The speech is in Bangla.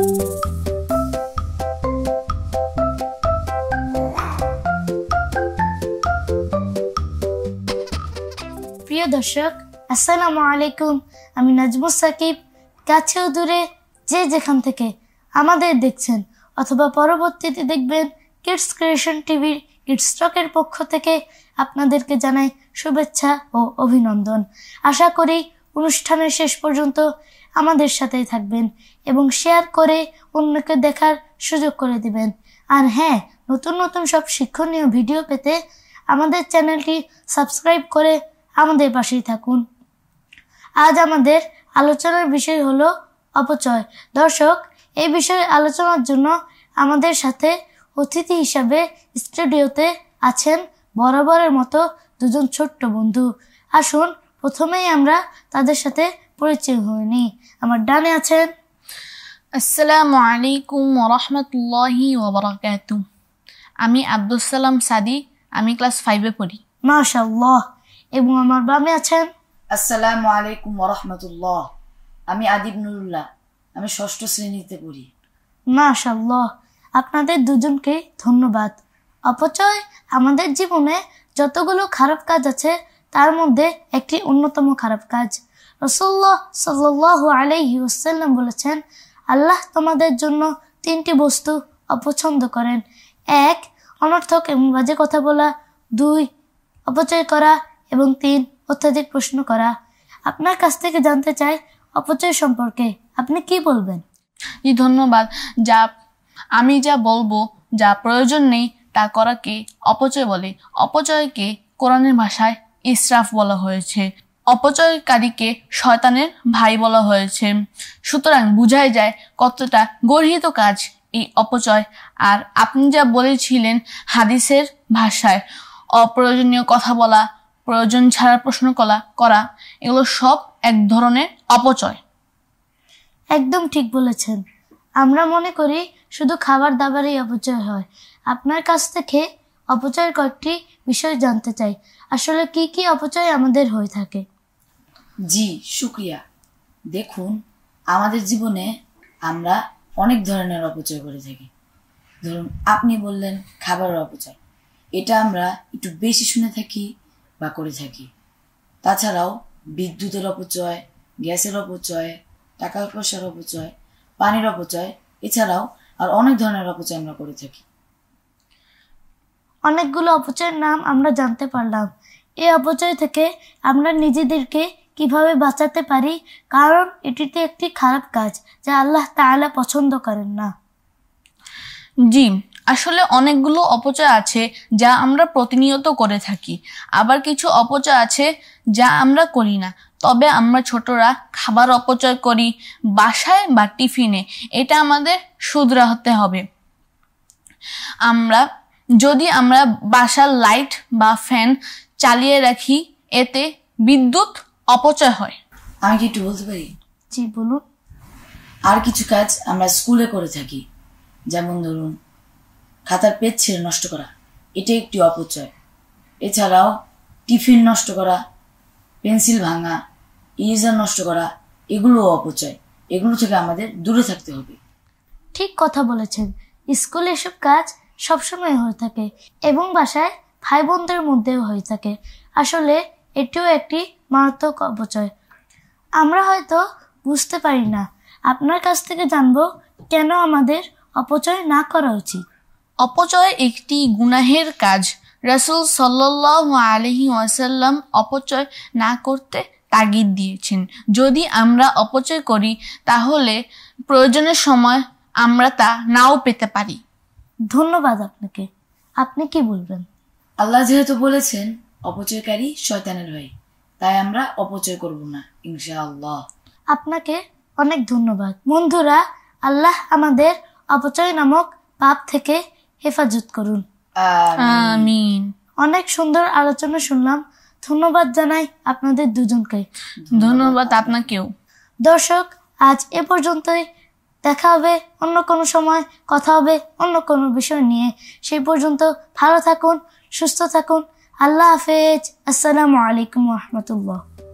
প্রিয় দর্শক আসসালামু আলাইকুম আমি নাজমুল সাকিব কাছেও দূরে যে যেখান থেকে আমাদের দেখছেন অথবা পরবর্তীতে দেখবেন কিডস ক্রিয়েশন টিভির কিডস কিডস্টকের পক্ষ থেকে আপনাদেরকে জানাই শুভেচ্ছা ও অভিনন্দন আশা করি অনুষ্ঠানের শেষ পর্যন্ত আমাদের সাথেই থাকবেন এবং শেয়ার করে অন্যকে দেখার সুযোগ করে দিবেন আর হ্যাঁ নতুন নতুন সব শিক্ষণীয় ভিডিও পেতে আমাদের চ্যানেলটি সাবস্ক্রাইব করে আমাদের পাশেই থাকুন আজ আমাদের আলোচনার বিষয় হলো অপচয় দর্শক এই বিষয়ে আলোচনার জন্য আমাদের সাথে অতিথি হিসাবে স্টুডিওতে আছেন বরাবরের মতো দুজন ছোট্ট বন্ধু আসুন প্রথমেই আমরা তাদের সাথে পরিচয় হয়নি আমার ডানে আছেন আসসালামু আলাইকুম ওরহমতুল্লাহি ওবরাকাতু আমি আব্দুল সালাম সাদি আমি ক্লাস ফাইভে পড়ি মাশাল্লাহ এবং আমার বামে আছেন আসসালামু আলাইকুম ওরহমতুল্লাহ আমি আদিব নুরুল্লাহ আমি ষষ্ঠ শ্রেণীতে পড়ি মাশাল্লাহ আপনাদের দুজনকে ধন্যবাদ অপচয় আমাদের জীবনে যতগুলো খারাপ কাজ আছে তার মধ্যে একটি অন্যতম খারাপ কাজ রসল্লাহ সাল্লাহ আলাইহি ওসাল্লাম বলেছেন আল্লাহ তোমাদের জন্য তিনটি বস্তু অপছন্দ করেন এক অনর্থক এবং বাজে কথা বলা দুই অপচয় করা এবং তিন অত্যাধিক প্রশ্ন করা আপনার কাছ থেকে জানতে চাই অপচয় সম্পর্কে আপনি কি বলবেন জি ধন্যবাদ যা আমি যা বলবো যা প্রয়োজন নেই তা করাকে অপচয় বলে অপচয়কে কোরআনের ভাষায় ইসরাফ বলা হয়েছে অপচয়কারীকে শয়তানের ভাই বলা হয়েছে সুতরাং বুঝাই যায় কতটা গর্হিত কাজ এই অপচয় আর আপনি যা বলেছিলেন হাদিসের ভাষায় অপ্রয়োজনীয় কথা বলা প্রয়োজন ছাড়া প্রশ্ন করা করা এগুলো সব এক ধরনের অপচয় একদম ঠিক বলেছেন আমরা মনে করি শুধু খাবার দাবারই অপচয় হয় আপনার কাছ থেকে অপচয়ের কয়েকটি বিষয় জানতে চাই আসলে কি কি অপচয় আমাদের হয়ে থাকে জি শুক্রিয়া দেখুন আমাদের জীবনে আমরা অনেক ধরনের অপচয় করে থাকি ধরুন আপনি বললেন খাবারের অপচয় এটা আমরা একটু বেশি শুনে থাকি বা করে থাকি তাছাড়াও বিদ্যুতের অপচয় গ্যাসের অপচয় টাকা পয়সার অপচয় পানির অপচয় এছাড়াও আর অনেক ধরনের অপচয় আমরা করে থাকি অনেকগুলো অপচয়ের নাম আমরা জানতে পারলাম এই অপচয় থেকে আমরা নিজেদেরকে কিভাবে বাঁচাতে পারি কারণ এটিতে একটি খারাপ কাজ যা আল্লাহ তাআলা পছন্দ করেন না জি আসলে অনেকগুলো অপচয় আছে যা আমরা প্রতিনিয়ত করে থাকি আবার কিছু অপচয় আছে যা আমরা করি না তবে আমরা ছোটরা খাবার অপচয় করি বাসায় বা টিফিনে এটা আমাদের শুধরাতে হবে আমরা যদি আমরা বাসার লাইট বা ফ্যান চালিয়ে রাখি এতে বিদ্যুৎ অপচয় হয় আমি কি একটু বলতে পারি জি বলুন আর কিছু কাজ আমরা স্কুলে করে থাকি যেমন ধরুন খাতার পেজ ছেড়ে নষ্ট করা এটা একটি অপচয় এছাড়াও টিফিন নষ্ট করা পেন্সিল ভাঙা ইরেজার নষ্ট করা এগুলোও অপচয় এগুলো থেকে আমাদের দূরে থাকতে হবে ঠিক কথা বলেছেন স্কুলে এসব কাজ সবসময় হয়ে থাকে এবং বাসায় ভাই বোনদের মধ্যেও হয়ে থাকে আসলে এটিও একটি মারাত্মক অপচয় আমরা হয়তো বুঝতে পারি না আপনার কাছ থেকে জানবো কেন আমাদের অপচয় না করা উচিত অপচয় একটি গুনাহের কাজ রাসুল সাল্লু আলহি ওয়াসাল্লাম অপচয় না করতে তাগিদ দিয়েছেন যদি আমরা অপচয় করি তাহলে প্রয়োজনের সময় আমরা তা নাও পেতে পারি ধন্যবাদ আপনাকে আপনি কি বলবেন আল্লাহ যেহেতু বলেছেন অপচয়কারী শয়তানের হয়ে তাই আমরা অপচয় করব না ইনশাআল্লাহ আপনাকে অনেক ধন্যবাদ বন্ধুরা আল্লাহ আমাদের অপচয় নামক পাপ থেকে হেফাজত করুন আমিন অনেক সুন্দর আলোচনা শুনলাম ধন্যবাদ জানাই আপনাদের দুজনকে ধন্যবাদ আপনাকেও দর্শক আজ এ পর্যন্তই দেখা হবে অন্য কোনো সময় কথা হবে অন্য কোনো বিষয় নিয়ে সেই পর্যন্ত ভালো থাকুন সুস্থ থাকুন আল্লাহ হাফেজ আসসালামু আলাইকুম রহমতুল্লাহ